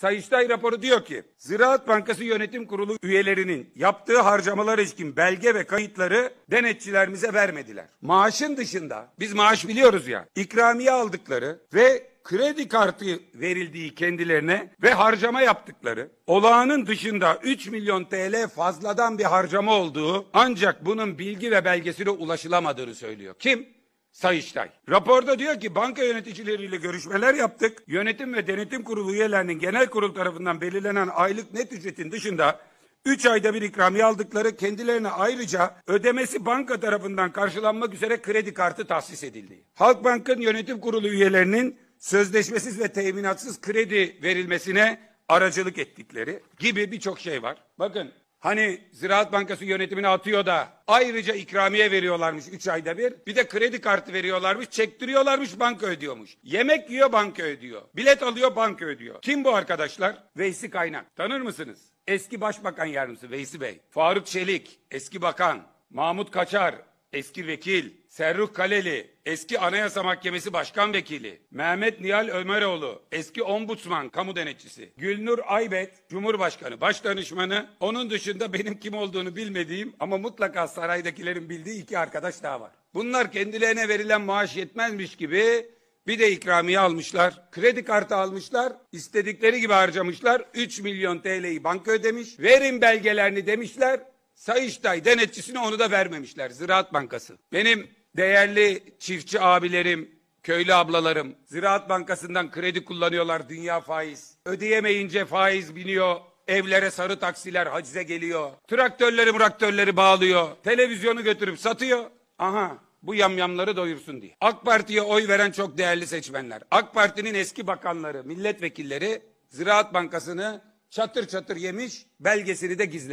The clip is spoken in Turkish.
Sayıştay raporu diyor ki Ziraat Bankası Yönetim Kurulu üyelerinin yaptığı harcamalar için belge ve kayıtları denetçilerimize vermediler. Maaşın dışında biz maaş biliyoruz ya ikramiye aldıkları ve kredi kartı verildiği kendilerine ve harcama yaptıkları olağanın dışında 3 milyon TL fazladan bir harcama olduğu ancak bunun bilgi ve belgesine ulaşılamadığını söylüyor. Kim? Sayıştay. Raporda diyor ki banka yöneticileriyle görüşmeler yaptık. Yönetim ve denetim kurulu üyelerinin genel kurul tarafından belirlenen aylık net ücretin dışında 3 ayda bir ikramiye aldıkları kendilerine ayrıca ödemesi banka tarafından karşılanmak üzere kredi kartı tahsis edildi. Halkbank'ın yönetim kurulu üyelerinin sözleşmesiz ve teminatsız kredi verilmesine aracılık ettikleri gibi birçok şey var. Bakın Hani Ziraat Bankası yönetimine atıyor da ayrıca ikramiye veriyorlarmış 3 ayda bir. Bir de kredi kartı veriyorlarmış, çektiriyorlarmış banka ödüyormuş. Yemek yiyor banka ödüyor. Bilet alıyor banka ödüyor. Kim bu arkadaşlar? Veysi Kaynak. Tanır mısınız? Eski Başbakan Yardımcısı Veysi Bey. Faruk Çelik, eski bakan. Mahmut Kaçar, eski vekil, Serruh Kaleli, eski Anayasa Mahkemesi Başkan Vekili, Mehmet Nihal Ömeroğlu, eski Ombudsman Kamu Denetçisi, Gülnur Aybet, Cumhurbaşkanı Başdanışmanı, onun dışında benim kim olduğunu bilmediğim ama mutlaka saraydakilerin bildiği iki arkadaş daha var. Bunlar kendilerine verilen maaş yetmezmiş gibi bir de ikramiye almışlar, kredi kartı almışlar, istedikleri gibi harcamışlar, 3 milyon TL'yi banka ödemiş, verin belgelerini demişler, Sayıştay denetçisine onu da vermemişler Ziraat Bankası. Benim değerli çiftçi abilerim, köylü ablalarım Ziraat Bankası'ndan kredi kullanıyorlar dünya faiz. Ödeyemeyince faiz biniyor. Evlere sarı taksiler hacize geliyor. Traktörleri muraktörleri bağlıyor. Televizyonu götürüp satıyor. Aha bu yamyamları doyursun diye. AK Parti'ye oy veren çok değerli seçmenler. AK Parti'nin eski bakanları, milletvekilleri Ziraat Bankası'nı çatır çatır yemiş, belgesini de gizlemiş.